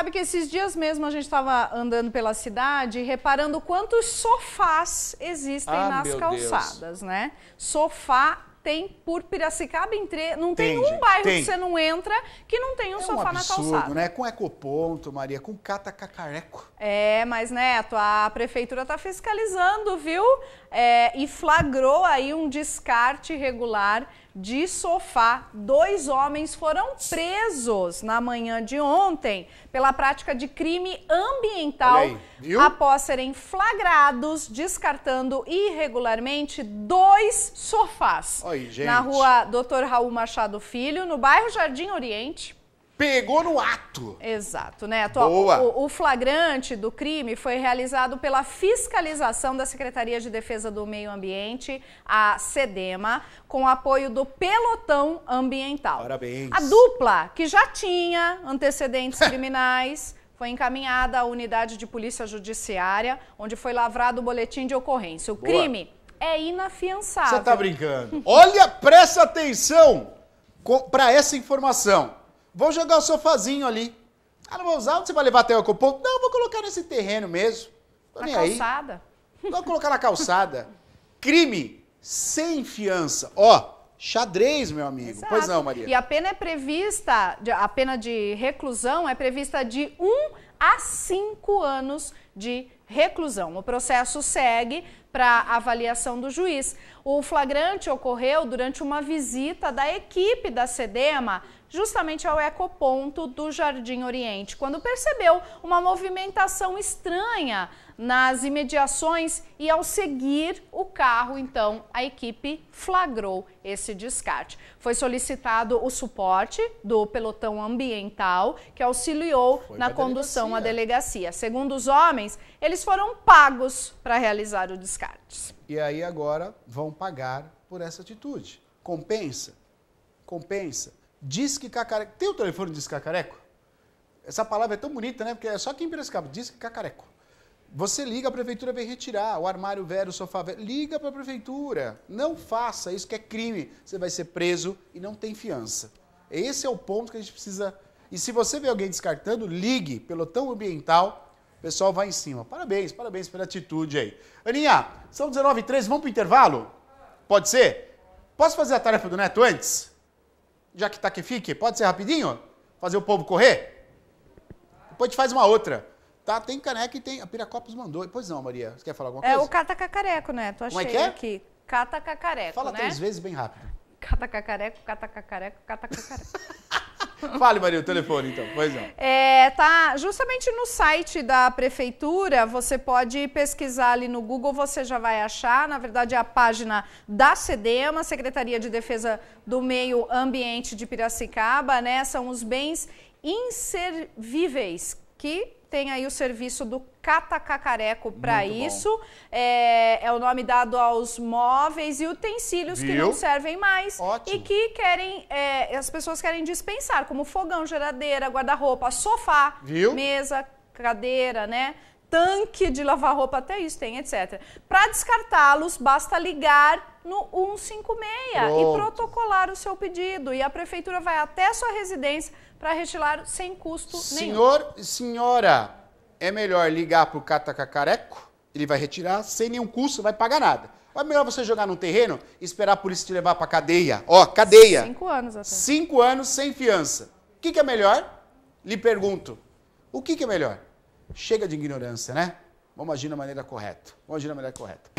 Sabe que esses dias mesmo a gente estava andando pela cidade reparando quantos sofás existem ah, nas calçadas, Deus. né? Sofá tem por Piracicaba entre, Não tem, tem um bairro tem. que você não entra que não tem um é sofá um absurdo, na calçada. né? Com ecoponto, Maria, com cata É, mas Neto, a prefeitura está fiscalizando, viu? É, e flagrou aí um descarte irregular de sofá. Dois homens foram presos na manhã de ontem pela prática de crime ambiental aí, após serem flagrados descartando irregularmente dois sofás na rua Dr. Raul Machado Filho, no bairro Jardim Oriente. Pegou no ato. Exato, né Boa. O, o flagrante do crime foi realizado pela fiscalização da Secretaria de Defesa do Meio Ambiente, a SEDEMA, com apoio do pelotão ambiental. Parabéns. A dupla, que já tinha antecedentes criminais, foi encaminhada à unidade de polícia judiciária, onde foi lavrado o boletim de ocorrência. O Boa. crime é tá inafiançável. Você está brincando. Olha, presta atenção para essa informação. Vou jogar o sofazinho ali. Ah, não vou usar? Onde você vai levar até o ponto? Não, vou colocar nesse terreno mesmo. Tô na nem calçada? Aí. Vou colocar na calçada. Crime sem fiança. Ó, xadrez, meu amigo. Exato. Pois não, Maria. E a pena é prevista, a pena de reclusão é prevista de 1 um a 5 anos de reclusão reclusão. O processo segue para avaliação do juiz. O flagrante ocorreu durante uma visita da equipe da SEDEMA justamente ao ecoponto do Jardim Oriente, quando percebeu uma movimentação estranha nas imediações e ao seguir o carro, então a equipe flagrou esse descarte. Foi solicitado o suporte do pelotão ambiental que auxiliou Foi na condução delegacia. à delegacia. Segundo os homens, eles eles foram pagos para realizar o descarte. E aí agora vão pagar por essa atitude. Compensa? Compensa. Diz que cacareco. Tem o telefone disque cacareco? Essa palavra é tão bonita, né? Porque é só quem diz que cacareco. Você liga, a prefeitura vem retirar o armário velho, o sofá velho. Liga para a prefeitura. Não faça isso que é crime. Você vai ser preso e não tem fiança. Esse é o ponto que a gente precisa. E se você vê alguém descartando, ligue. Pelotão ambiental o pessoal vai em cima. Parabéns, parabéns pela atitude aí. Aninha, são 19 h 13, vamos para intervalo? Pode ser? Posso fazer a tarefa do Neto antes? Já que tá que fique? Pode ser rapidinho? Fazer o povo correr? Depois te faz uma outra. Tá, tem caneca e tem... A Piracopos mandou. Pois não, Maria. Você quer falar alguma coisa? É o catacacareco, Neto. Né? É achei é que é? aqui. Cacareco, Fala né? três vezes bem rápido. Cacareco, Cata Cacareco. Fale, Maria, o telefone então, pois é. É, tá, justamente no site da prefeitura, você pode pesquisar ali no Google, você já vai achar, na verdade é a página da SEDEMA, Secretaria de Defesa do Meio Ambiente de Piracicaba, né? São os bens inservíveis que tem aí o serviço do Catacacareco para isso. É, é, o nome dado aos móveis e utensílios Viu? que não servem mais Ótimo. e que querem, é, as pessoas querem dispensar, como fogão, geladeira, guarda-roupa, sofá, Viu? mesa, cadeira, né? tanque de lavar roupa, até isso tem, etc. Para descartá-los, basta ligar no 156 Pronto. e protocolar o seu pedido. E a prefeitura vai até a sua residência para retirar sem custo Senhor, nenhum. Senhor e senhora, é melhor ligar para o catacacareco, ele vai retirar sem nenhum custo, não vai pagar nada. Ou é melhor você jogar no terreno e esperar a polícia te levar para cadeia. Ó, cadeia. Cinco anos até. Cinco anos sem fiança. O que, que é melhor? Lhe pergunto. O que, que é melhor? Chega de ignorância, né? Vamos agir da maneira correta. Vamos agir da maneira correta.